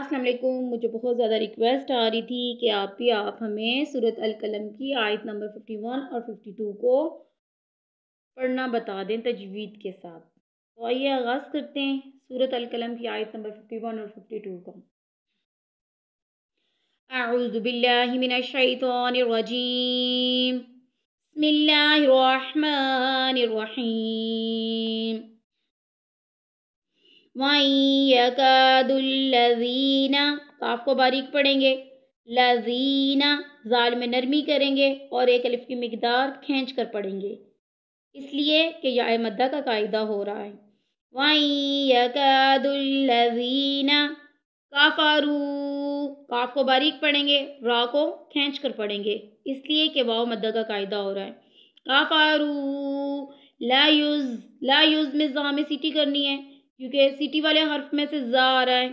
असलम मुझे बहुत ज़्यादा रिक्वेस्ट आ रही थी कि आप भी आप हमें सूरत अलकलम की आयत नंबर फिफ्टी वन और फिफ्टी टू को पढ़ना बता दें तजवीद के साथ तो आइए आगाज़ करते हैं सूरत अलकलम की आयत नंबर फिफ्टी वन और फिफ्टी टू का الرحمن الرحيم वहीं यकादुल्लवीना काफ को बारीक पढ़ेंगे लवीना जाल में नरमी करेंगे और एक अलिफ की मकदार खींच कर पढ़ेंगे इसलिए कि या मद्दा का कायदा हो रहा है वहीं यकादुल्लवीना काफारू काफ को बारीक पढ़ेंगे रा को खींच कर पढ़ेंगे इसलिए कि वाव मद्दा का कायदा हो रहा है काफारू ला यूज़ ला यूज़ में जामे सीटी करनी है क्योंकि सिटी वाले हर्फ में से ज़ा आ रहा है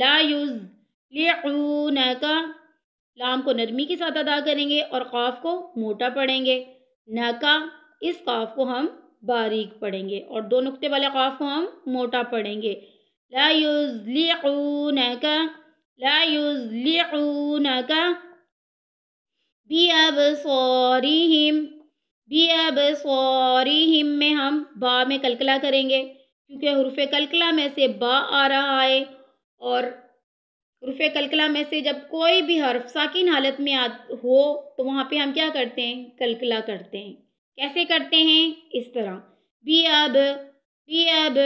ला यूज़ ले का लाम को नरमी के साथ अदा करेंगे और काफ को मोटा पढ़ेंगे नका इस काफ को हम बारीक पढ़ेंगे और दो नुक्ते वाले काफ को हम मोटा पढ़ेंगे ला यूज़ का ला यूज़ का बी अब सॉरी हिम बी अब सॉरी हिम में हम बा में कलकला करेंगे क्योंकि हरूफ कलकला में से बा आ रहा है और हरूफ कलकला में से जब कोई भी हर्फ साकिन हालत में आ हो तो वहाँ पे हम क्या करते हैं कलकला करते हैं कैसे करते हैं इस तरह बी अब बी अब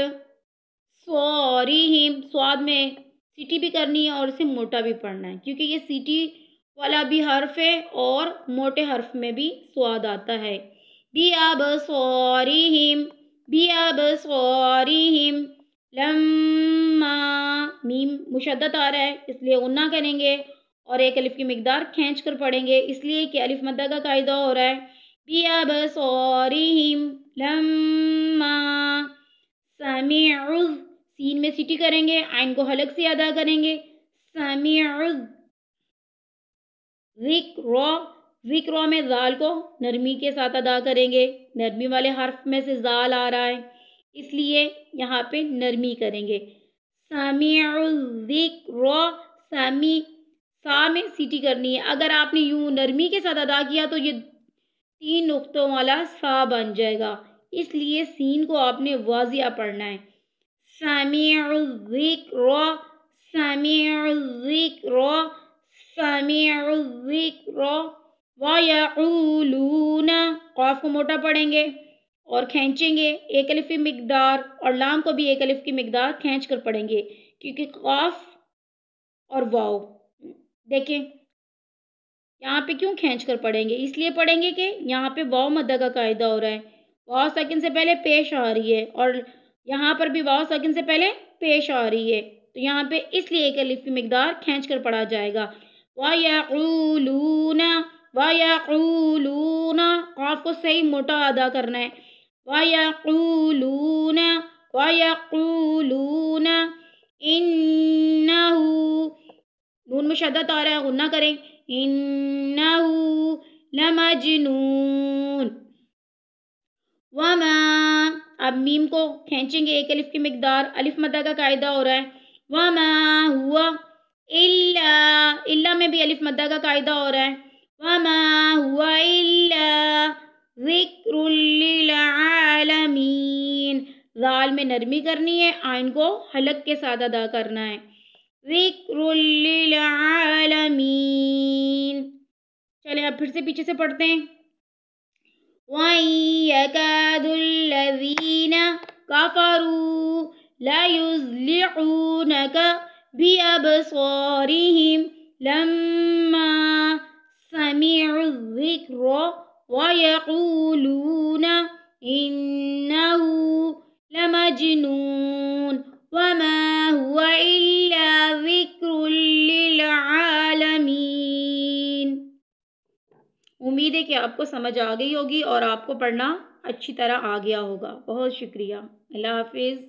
सॉरी हिम स्वाद में सीटी भी करनी है और इसे मोटा भी पढ़ना है क्योंकि ये सीटी वाला भी हर्फ है और मोटे हर्फ में भी स्वाद आता है बी अब सॉरी हिम अबसोरिहिम लम्मा मीम मुशद्दत आ रहा है इसलिए उन्ना करेंगे और एक अलिफ की मकदार खींच कर पढ़ेंगे इसलिए कि अलिफ मदा का कायदा हो रहा है बी अब सौरिम लम्मा समी सीन में सिटी करेंगे आइन को हलक से अदा करेंगे समी विक रॉ विक रॉ में जाल को नरमी के साथ अदा करेंगे नरमी वाले हर्फ में से जाल आ रहा है इसलिए यहाँ पे नरमी करेंगे सामिक रो सामी सा में सीटी करनी है अगर आपने यूँ नरमी के साथ अदा किया तो ये तीन नुकतों वाला सा बन जाएगा इसलिए सीन को आपने वाजिया पढ़ना है सामिक रो सामिक रो सामिक रो वाह को मोटा पढ़ेंगे और खींचेंगे एक अलिफ की मकदार और लाम को भी एक अलिफ की मकदार खींच कर पढ़ेंगे क्योंकि काफ और वाओ देखें यहाँ पे क्यों खींच कर पढ़ेंगे इसलिए पढ़ेंगे कि यहाँ पे वाओ मद्दा का कायदा हो रहा है वाओ साकिन से पहले पेश आ रही है और यहाँ पर भी वाओ साकिन से पहले पेश आ रही है तो यहाँ पे इसलिए एक अलिफ की मकदार खींच कर पढ़ा जाएगा वाह वायालूना काफ को सही मोटा अदा करना है ويقولون ويقولون إنه نون में शदत आ रहा है गुन्ना करें इन्नहू लमजनून अब मीम को खींचेंगे एक अलिफ की मकदार अलिफ मदा का कायदा हो रहा है वमा हुआ इल्ला इल्ला में भी अलिफ मदा का कायदा हो रहा है वमा हुआ इल्ला जिक में नरमी करनी है आइन को हलक के साथ अदा करना है जिक्रालमीन चले अब फिर से पीछे से पढ़ते हैं वहीन काफरू लयुजलिऊनक وما هو إلا ذكر للعالمين उम्मीद है कि आपको समझ आ गई होगी और आपको पढ़ना अच्छी तरह आ गया होगा बहुत शुक्रिया अल्लाह हाफिज़